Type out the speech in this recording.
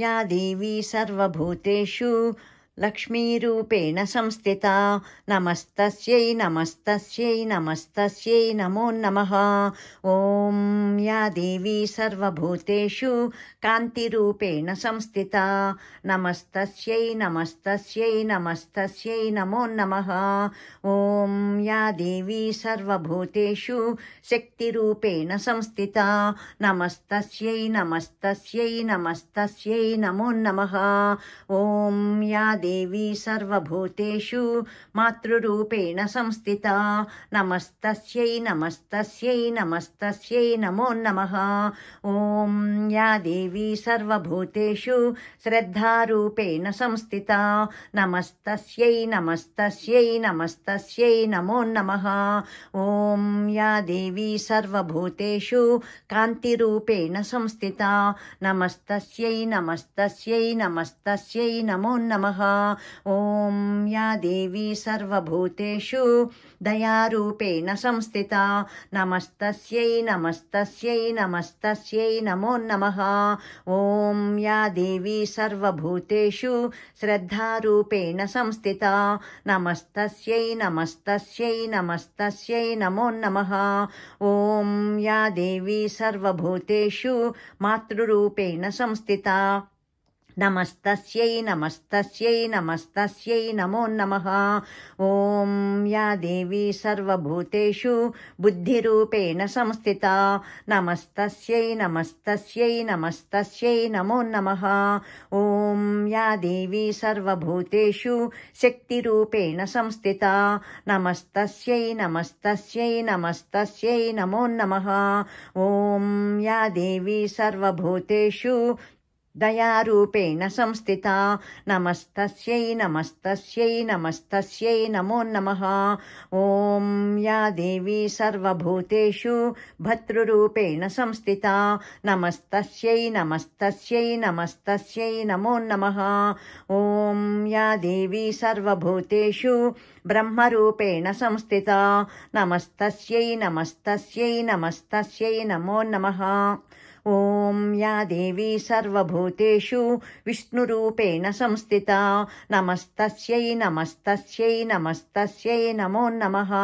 या देवी सर्वभूतेषु लक्ष्मीरूपेण संस्थिता नमस्तस्यै नमस्तस्यै नमस्तस्यै नमो नमः ॐ या देवी सर्वभूतेषु कान्तिरूपेण संस्थिता नमस्तस्यै नमस्तस्यै नमस्तस्यै नमो नमः ॐ या देवी सर्वभूतेषु शक्तिरूपेण संस्थिता नमस्तस्यै नमस्तस्यै नमस्तस्यै नमो नमः ॐ या देवी सर्वभूतेषु मातृरूपेण संस्थिता नमस्तस्यै नमस्तस्यै नमस्तस्यै नमो नमः ॐ या देवी सर्वभूतेषु श्रद्धारूपेण संस्थिता नमस्तस्यै नमस्तस्यै नमस्तस्यै नमो नमः ॐ या देवी सर्वभूतेषु कान्तिरूपेण संस्थिता नमस्तस्यै नमस्तस्यै नमस्तस्यै नमो नमः ॐ या देवी सर्वभूतेषु दयारूपेण संस्थिता नमस्तस्यै नमस्तस्यै नमस्तस्यै नमो नमः ॐ या देवी सर्वभूतेषु श्रद्धारूपेण संस्थिता नमस्तस्यै नमस्तस्यै नमस्तस्यै नमो नमः ॐ या देवी सर्वभूतेषु मातृरूपेण संस्थिता नमस्तस्यै नमस्तस्यै नमस्तस्यै नमो नमः ॐ या देवी सर्वभूतेषु बुद्धिरूपेण संस्थिता नमस्तस्यै नमस्तस्यै नमस्तस्यै नमो नमः ॐ या देवी सर्वभूतेषु शक्तिरूपेण संस्थिता नमस्तस्यै नमस्तस्यै नमस्तस्यै नमो नमः ॐ या देवी सर्वभूतेषु दयारूपेण संस्थिता नमस्तस्यै नमस्तस्यै नमस्तस्यै नमो नमः ॐ या देवी सर्वभूतेषु भर्तृरूपेण संस्थिता नमस्तस्यै नमस्तस्यै नमस्तस्यै नमो नमः ॐ या देवी सर्वभूतेषु ब्रह्मरूपेण संस्थिता नमस्तस्यै नमस्तस्यै नमस्तस्यै नमो नमः ॐ या देवी सर्वभूतेषु विष्णुरूपेण संस्थिता नमस्तस्यै नमस्तस्यै नमस्तस्यै नमो नमः